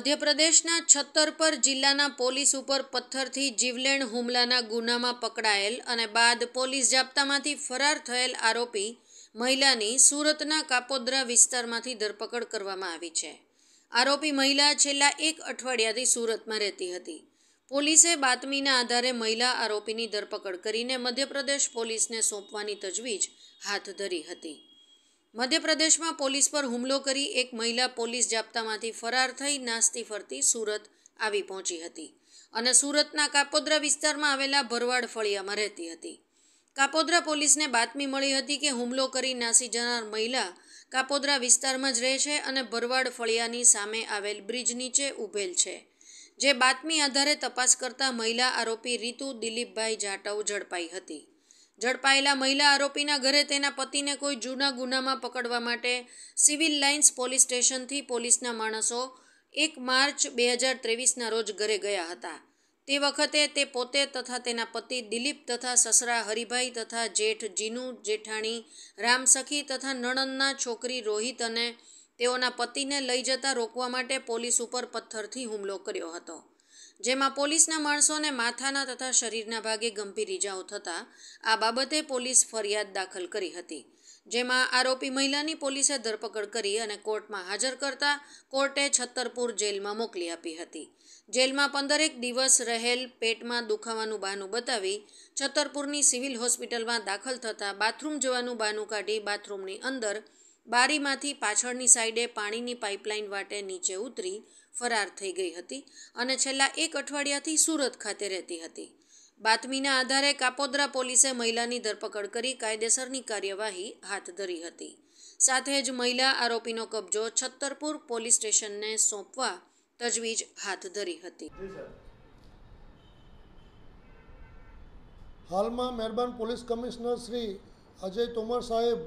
મધ્યપ્રદેશના છત્તરપર જિલ્લાના પોલીસ ઉપર પથ્થરથી જીવલેણ હુમલાના ગુનામાં પકડાયેલ અને બાદ પોલીસ જાપ્તામાંથી ફરાર થયેલ આરોપી મહિલાની સુરતના કાપોદ્રા વિસ્તારમાંથી ધરપકડ કરવામાં આવી છે આરોપી મહિલા છેલ્લા એક અઠવાડિયાથી સુરતમાં રહેતી હતી પોલીસે બાતમીના આધારે મહિલા આરોપીની ધરપકડ કરીને મધ્યપ્રદેશ પોલીસને સોંપવાની તજવીજ હાથ ધરી હતી મધ્યપ્રદેશમાં પોલીસ પર હુમલો કરી એક મહિલા પોલીસ જાપ્તામાંથી ફરાર થઈ નાસતી ફરતી સુરત આવી પહોંચી હતી અને સુરતના કાપોદ્રા વિસ્તારમાં આવેલા ભરવાડ ફળિયામાં રહેતી હતી કાપોદ્રા પોલીસને બાતમી મળી હતી કે હુમલો કરી નાસી જનાર મહિલા કાપોદ્રા વિસ્તારમાં જ રહે છે અને ભરવાડ ફળિયાની સામે આવેલ બ્રિજ નીચે ઊભેલ છે જે બાતમી આધારે તપાસ કરતા મહિલા આરોપી રીતુ દિલીપભાઈ જાટવ ઝડપાઈ હતી ઝડપાયેલા મહિલા આરોપીના ઘરે તેના પતિને કોઈ જૂના ગુનામાં પકડવા માટે સિવિલ લાઇન્સ પોલીસ સ્ટેશનથી પોલીસના માણસો એક માર્ચ બે હજાર ત્રેવીસના રોજ ઘરે ગયા હતા તે વખતે તે પોતે તથા તેના પતિ દિલીપ તથા સસરા હરિભાઈ તથા જેઠ જીનુ જેઠાણી રામસખી તથા નણંદના છોકરી રોહિત અને તેઓના પતિને લઈ જતા રોકવા માટે પોલીસ ઉપર પથ્થરથી હુમલો કર્યો હતો જેમાં પોલીસના માણસોને માથાના તથા શરીરના ભાગે ગંભીર ઇજાઓ થતા આ બાબતે પોલીસ ફરિયાદ દાખલ કરી હતી જેમાં આરોપી મહિલાની પોલીસે ધરપકડ કરી અને કોર્ટમાં હાજર કરતા કોર્ટે છત્તરપુર જેલમાં મોકલી આપી હતી જેલમાં પંદરેક દિવસ રહેલ પેટમાં દુખાવાનું બહાનું બતાવી છત્તરપુરની સિવિલ હોસ્પિટલમાં દાખલ થતાં બાથરૂમ જવાનું બહાનું કાઢી બાથરૂમની અંદર બારીમાંથી પાછળની સાઈડે પાણીની પાઇપલાઇન વાટે નીચે ઉતરી ફરાર થઈ ગઈ હતી અને છેલ્લા એક અઠવાડિયાથી સુરત ખાતે રહેતી હતી બાતમીના આધારે કાપોદ્રા પોલીસે મહિલાની ધરપકડ કરી કાયદેસરની કાર્યવાહી હાથ ધરી હતી સાથે જ મહિલા આરોપીનો કબજો છત્તરપુર પોલીસ સ્ટેશનને સોંપવા તજવીજ હાથ ધરી હતી હાલમાં મહેરબાન પોલીસ કમિશનર શ્રી અજય તોમર સાહેબ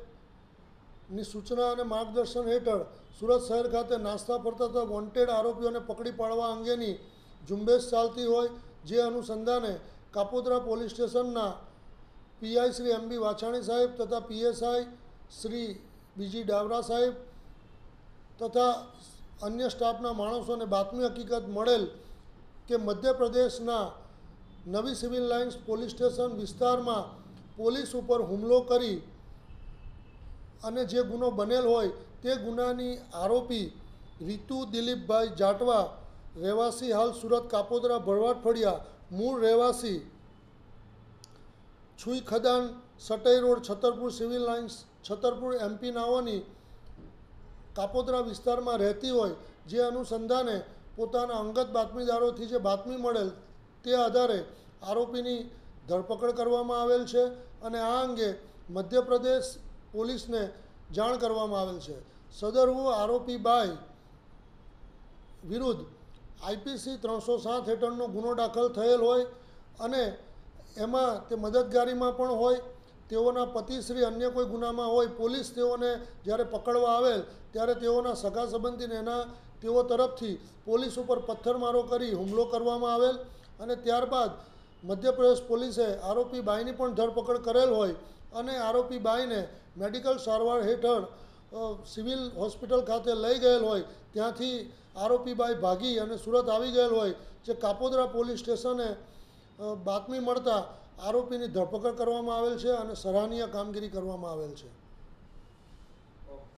ની સૂચના અને માર્ગદર્શન હેઠળ સુરત શહેર ખાતે નાસ્તા ફરતા વોન્ટેડ આરોપીઓને પકડી પાડવા અંગેની ઝુંબેશ ચાલતી હોય જે અનુસંધાને કાપોદ્રા પોલીસ સ્ટેશનના PI Shri M B Vachhani સાહેબ તથા પીએસઆઈ શ્રી બીજી ડાવરા સાહેબ તથા અન્ય સ્ટાફના માણસોને બાતમી હકીકત મળેલ કે મધ્યપ્રદેશના નવી સિવિલ લાઇન્સ પોલીસ સ્ટેશન વિસ્તારમાં પોલીસ ઉપર હુમલો કરી અને જે ગુનો બનેલ હોય તે ગુનાની આરોપી રીતુ દિલીપભાઈ જાટવા રહેવાસી હાલ સુરત કાપોદરા ભરવાડ ફળિયા મૂળ રહેવાસી Chhui Khadan Satai road Chhatarpur Civil Lines Chhatarpur MP નાઓની કાપોદરા વિસ્તારમાં રહેતી હોય જે અનુસંધાને પોતાના અંગત બાતમીદારોથી જે બાતમી મળેલ તે આધારે આરોપીની ધરપકડ કરવામાં આવેલ છે અને આ અંગે મધ્યપ્રદેશ પોલીસને જાણ કરવામાં આવેલ છે સદરહુ આરોપી બાઈ વિરુદ્ધ આઈપીસી ત્રણસો સાત હેઠળનો ગુનો દાખલ થયેલ હોય અને એમાં તે મદદગારીમાં પણ હોય તેઓના પતિશ્રી અન્ય કોઈ ગુનામાં હોય પોલીસ તેઓને જ્યારે પકડવા આવેલ ત્યારે તેઓના સગા સંબંધીને એના તેઓ તરફથી પોલીસ ઉપર પથ્થરમારો કરી હુમલો કરવામાં આવેલ અને ત્યારબાદ મધ્યપ્રદેશ પોલીસે આરોપી બાઈની પણ ધરપકડ કરેલ હોય અને આરોપી બાઈને મેડિકલ સારવાર હેઠળ સિવિલ હોસ્પિટલ ખાતે લઈ ગયેલ હોય ત્યાંથી આરોપી બાઈ ભાગી અને સુરત આવી ગયેલ હોય જે કાપોદરા પોલીસ સ્ટેશને બાતમી મળતા આરોપીની ધરપકડ કરવામાં આવેલ છે અને સરાહનીય કામગીરી કરવામાં આવેલ છે